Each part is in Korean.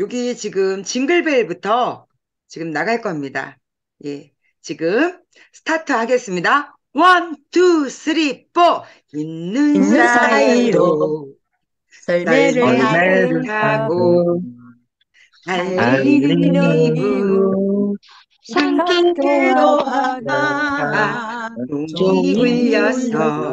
여기 지금 징글벨부터 지금 나갈 겁니다. 예. 지금 스타트 하겠습니다. 원, 투, 쓰리, 포. 있는, 있는 사이로 설레를 하고 달리는 이부 상쾌로 하다 동이 울려서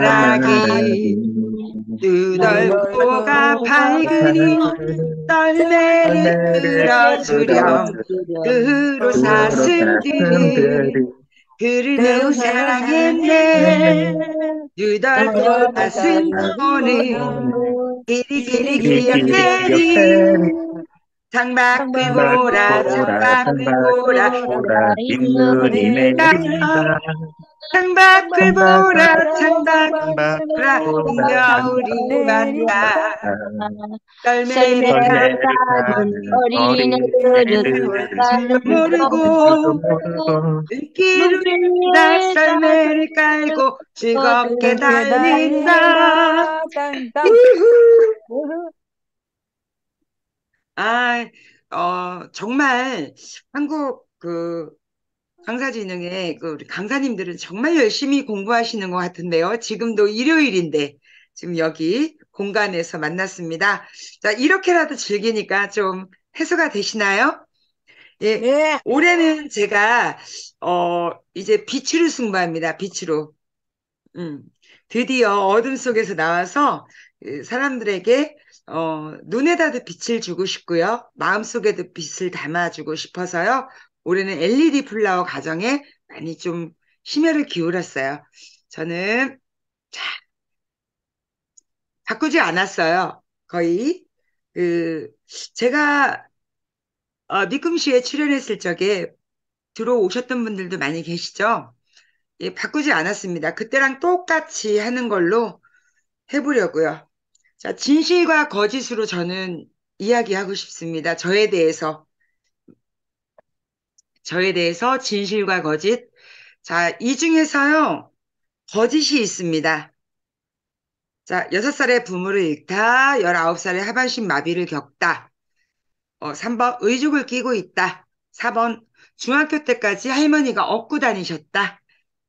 가락이 두덜고가 밝으니 떨매를 끌어주렴 그로 사슴들이 그를 매우 사랑했네 두덜고 가슴 보니 길이 길이 기억되니 장박비보라 장박비보라 임금님의 이름이다 창밖을보라 창밖을보라 겨울이 왔다 떨매를 가는 어린애들은 모르고 길을다 썰매를 깔고 즐겁게 달린다 아, 어, 정말 한국 그 강사진흥회 그 우리 강사님들은 정말 열심히 공부하시는 것 같은데요. 지금도 일요일인데 지금 여기 공간에서 만났습니다. 자, 이렇게라도 즐기니까 좀 해소가 되시나요? 예. 네. 올해는 제가 어 이제 빛으로 승부합니다. 빛으로. 음. 드디어 어둠 속에서 나와서 사람들에게 어, 눈에다도 빛을 주고 싶고요. 마음속에도 빛을 담아주고 싶어서요. 올해는 LED 플라워 가정에 많이 좀 심혈을 기울였어요. 저는 자 바꾸지 않았어요. 거의 그 제가 어, 미꿈시에 출연했을 적에 들어오셨던 분들도 많이 계시죠. 예, 바꾸지 않았습니다. 그때랑 똑같이 하는 걸로 해보려고요. 자, 진실과 거짓으로 저는 이야기하고 싶습니다. 저에 대해서. 저에 대해서 진실과 거짓. 자, 이 중에서요, 거짓이 있습니다. 자, 6살에 부모를 잃다, 19살에 하반신 마비를 겪다, 어, 3번 의족을 끼고 있다, 4번 중학교 때까지 할머니가 업고 다니셨다,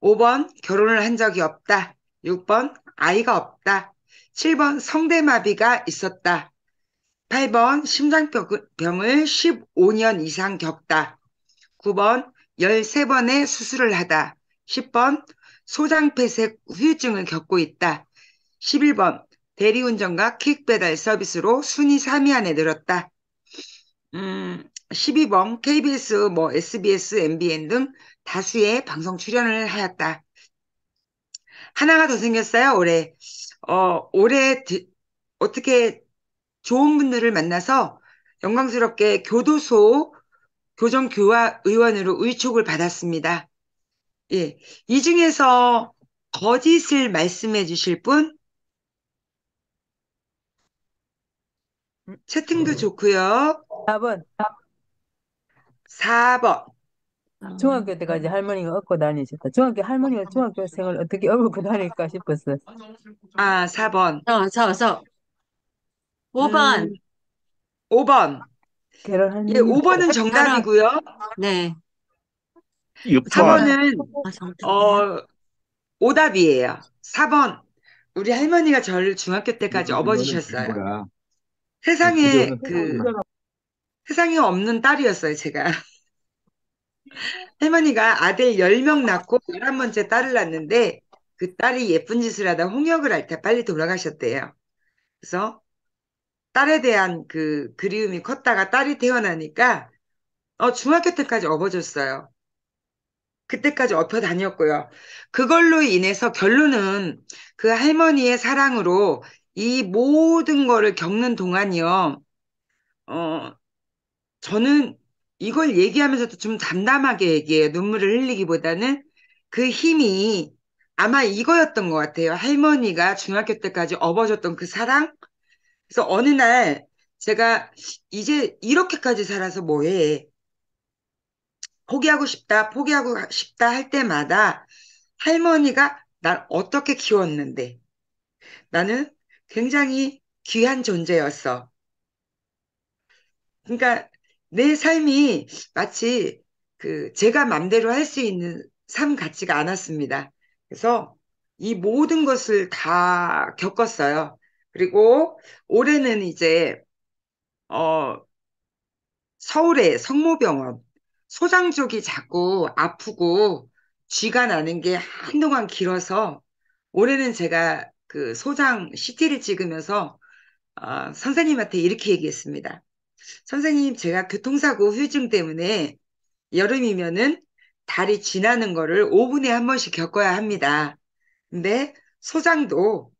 5번 결혼을 한 적이 없다. 6번 아이가 없다. 7번 성대마비가 있었다. 8번 심장병을 15년 이상 겪다. 9번 13번의 수술을 하다. 10번 소장폐색 후유증을 겪고 있다. 11번 대리운전과 킥배달 서비스로 순위 3위 안에 늘었다 음, 12번 KBS, 뭐 SBS, MBN 등 다수의 방송 출연을 하였다. 하나가 더 생겼어요, 올해. 어, 올해 드, 어떻게 좋은 분들을 만나서 영광스럽게 교도소 교정교화 의원으로 의촉을 받았습니다. 예. 이 중에서 거짓을 말씀해 주실 분? 채팅도 음. 좋고요. 답은 4번. 중학교 아. 때까지 할머니가 업고 다니셨다. 중학교 할머니가 중학교생을 어떻게 업고 다닐까 싶었어. 아, 4번. 서, 서, 서. 5번. 음, 5번. 결혼 할머 5번은 정답이고요. 네. 4번은 아, 어 오답이에요. 4번. 우리 할머니가 저를 중학교 때까지 업어주셨어요. 세상에 그 세상에 없는 딸이었어요, 제가. 할머니가 아들 10명 낳고 11번째 딸을 낳는데 그 딸이 예쁜 짓을 하다 홍역을 할 때 빨리 돌아가셨대요. 그래서 딸에 대한 그 그리움이 컸다가 딸이 태어나니까 어, 중학교 때까지 업어줬어요. 그때까지 업혀 다녔고요. 그걸로 인해서 결론은 그 할머니의 사랑으로 이 모든 거를 겪는 동안이요. 어, 저는 이걸 얘기하면서도 좀 담담하게 얘기해 눈물을 흘리기보다는 그 힘이 아마 이거였던 것 같아요. 할머니가 중학교 때까지 업어줬던 그 사랑. 그래서 어느 날 제가 이제 이렇게까지 살아서 뭐해? 포기하고 싶다, 포기하고 싶다 할 때마다 할머니가 날 어떻게 키웠는데 나는 굉장히 귀한 존재였어. 그러니까 내 삶이 마치 그 제가 맘대로 할 수 있는 삶 같지가 않았습니다. 그래서 이 모든 것을 다 겪었어요. 그리고 올해는 이제 어 서울의 성모병원 소장족이 자꾸 아프고 쥐가 나는 게 한동안 길어서 올해는 제가 그 소장 CT를 찍으면서 어, 선생님한테 이렇게 얘기했습니다. 선생님, 제가 교통사고 후유증 때문에 여름이면은 다리 지나는 거를 5분에 한 번씩 겪어야 합니다. 근데 소장도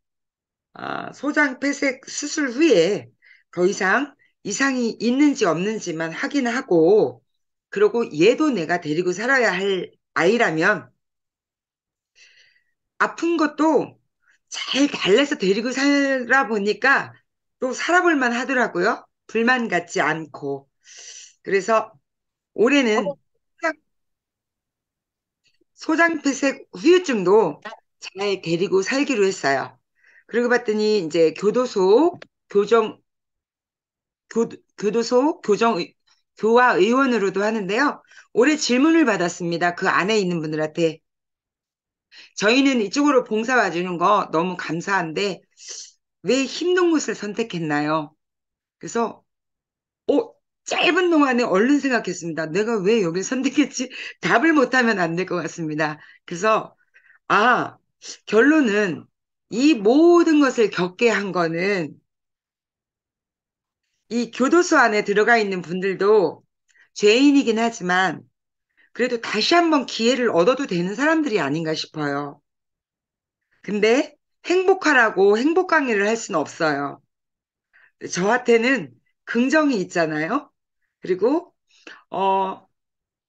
아, 소장 폐색 수술 후에 더 이상 이상이 있는지 없는지만 확인하고 그리고 얘도 내가 데리고 살아야 할 아이라면 아픈 것도 잘 달래서 데리고 살아 보니까 또 살아볼 만 하더라고요. 불만 같지 않고. 그래서 올해는 어. 소장폐색 후유증도 잘 데리고 살기로 했어요. 그러고 봤더니 이제 교도소 교정 교, 교도소 교정 교화 의원으로도 하는데요. 올해 질문을 받았습니다. 그 안에 있는 분들한테 저희는 이쪽으로 봉사 와주는 거 너무 감사한데 왜 힘든 곳을 선택했나요? 그래서 어, 짧은 동안에 얼른 생각했습니다. 내가 왜 여길 선택했지? 답을 못하면 안 될 것 같습니다. 그래서, 아, 결론은 이 모든 것을 겪게 한 거는 이 교도소 안에 들어가 있는 분들도 죄인이긴 하지만 그래도 다시 한번 기회를 얻어도 되는 사람들이 아닌가 싶어요. 근데 행복하라고 행복 강의를 할 수는 없어요. 저한테는 긍정이 있잖아요. 그리고 어,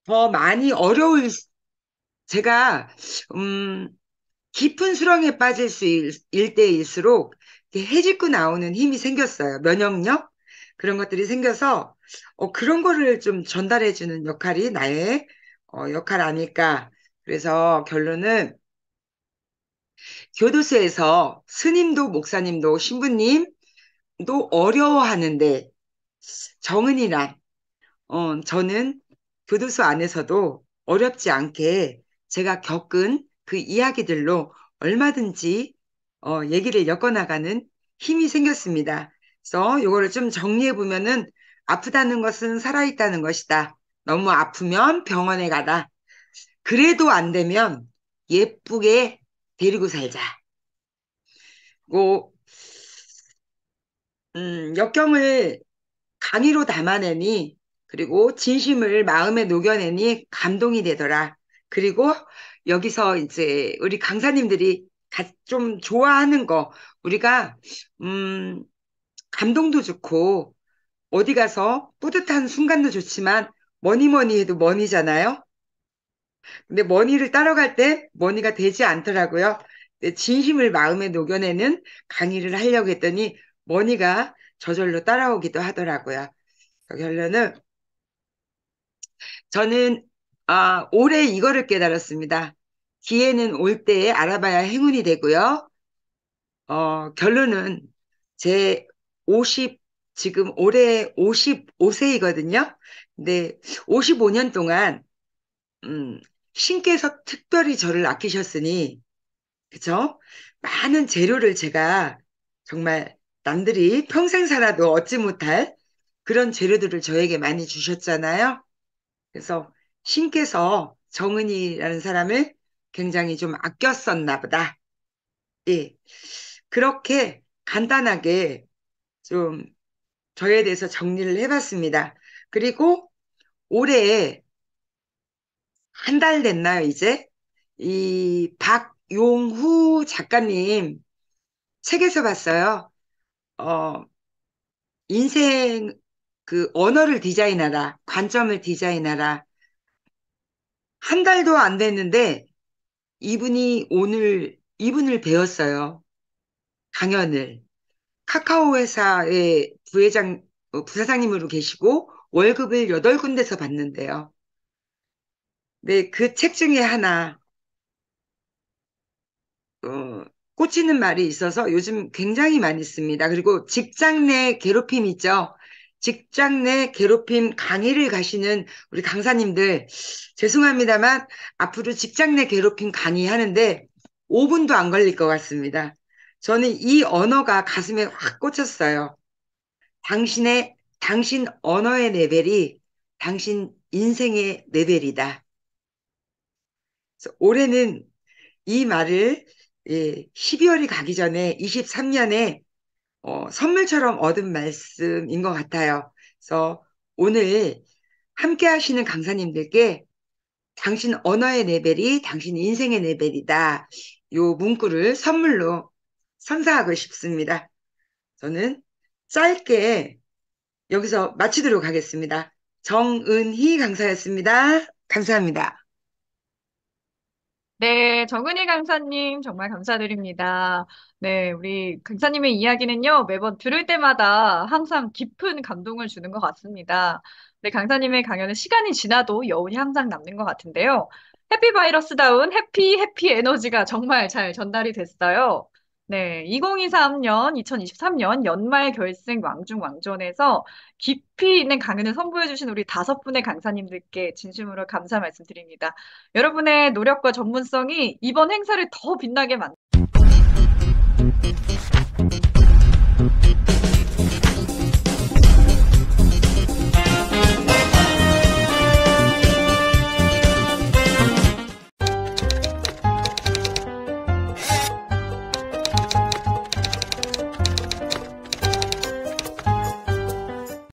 더 많이 어려울 제가 음, 깊은 수렁에 빠질 수 일, 일 때일수록 해집고 나오는 힘이 생겼어요. 면역력 그런 것들이 생겨서 어, 그런 거를 좀 전달해 주는 역할이 나의 어, 역할 아닐까. 그래서 결론은 교도소에서 스님도 목사님도 신부님도 어려워하는데 정은이란 어, 저는 교도소 안에서도 어렵지 않게 제가 겪은 그 이야기들로 얼마든지 어, 얘기를 엮어나가는 힘이 생겼습니다. 그래서 이거를 좀 정리해 보면은 아프다는 것은 살아있다는 것이다. 너무 아프면 병원에 가다. 그래도 안 되면 예쁘게 데리고 살자. 고, 음, 역경을 강의로 담아내니 그리고 진심을 마음에 녹여내니 감동이 되더라. 그리고 여기서 이제 우리 강사님들이 좀 좋아하는 거 우리가 음 감동도 좋고 어디 가서 뿌듯한 순간도 좋지만 뭐니 뭐니 해도 뭐니잖아요 근데 머니를 따라갈 때 머니가 되지 않더라고요. 진심을 마음에 녹여내는 강의를 하려고 했더니 머니가 저절로 따라오기도 하더라고요. 그 결론은 저는 아, 올해 이거를 깨달았습니다. 기회는 올 때에 알아봐야 행운이 되고요. 어, 결론은 제 50, 지금 올해 55세이거든요. 근데 55년 동안, 음, 신께서 특별히 저를 아끼셨으니, 그쵸 많은 재료를 제가 정말 남들이 평생 살아도 얻지 못할 그런 재료들을 저에게 많이 주셨잖아요. 그래서 신께서 정은이라는 사람을 굉장히 좀 아꼈었나 보다. 예. 그렇게 간단하게 좀 저에 대해서 정리를 해봤습니다. 그리고 올해 한 달 됐나요, 이제? 이 박용후 작가님 책에서 봤어요. 어, 인생 그 언어를 디자인하라, 관점을 디자인하라. 한 달도 안 됐는데 이분이 오늘 이분을 배웠어요. 강연을. 카카오 회사의 부회장, 어, 부사장님으로 계시고 월급을 여덟 군데서 받는데요. 네, 그 책 중에 하나, 꽂히는 말이 있어서 요즘 굉장히 많이 씁니다. 그리고 직장 내괴롭힘있죠 직장 내 괴롭힘 강의를 가시는 우리 강사님들 죄송합니다만 앞으로 직장 내 괴롭힘 강의하는데 5분도 안 걸릴 것 같습니다. 저는 이 언어가 가슴에 확 꽂혔어요. 당신의 당신 언어의 레벨이 당신 인생의 레벨이다. 올해는 이 말을 예, 12월이 가기 전에 23년에 어, 선물처럼 얻은 말씀인 것 같아요. 그래서 오늘 함께 하시는 강사님들께 당신 언어의 레벨이 당신 인생의 레벨이다. 요 문구를 선물로 선사하고 싶습니다. 저는 짧게 여기서 마치도록 하겠습니다. 정은희 강사였습니다. 감사합니다. 네, 정은희 강사님 정말 감사드립니다. 네, 우리 강사님의 이야기는요, 매번 들을 때마다 항상 깊은 감동을 주는 것 같습니다. 네, 강사님의 강연은 시간이 지나도 여운이 항상 남는 것 같은데요. 해피 바이러스다운 해피 해피 에너지가 정말 잘 전달이 됐어요. 네, 2023년, 2023년 연말 결승 왕중 왕전에서 깊이 있는 강연을 선보여주신 우리 다섯 분의 강사님들께 진심으로 감사 말씀드립니다. 여러분의 노력과 전문성이 이번 행사를 더 빛나게 만.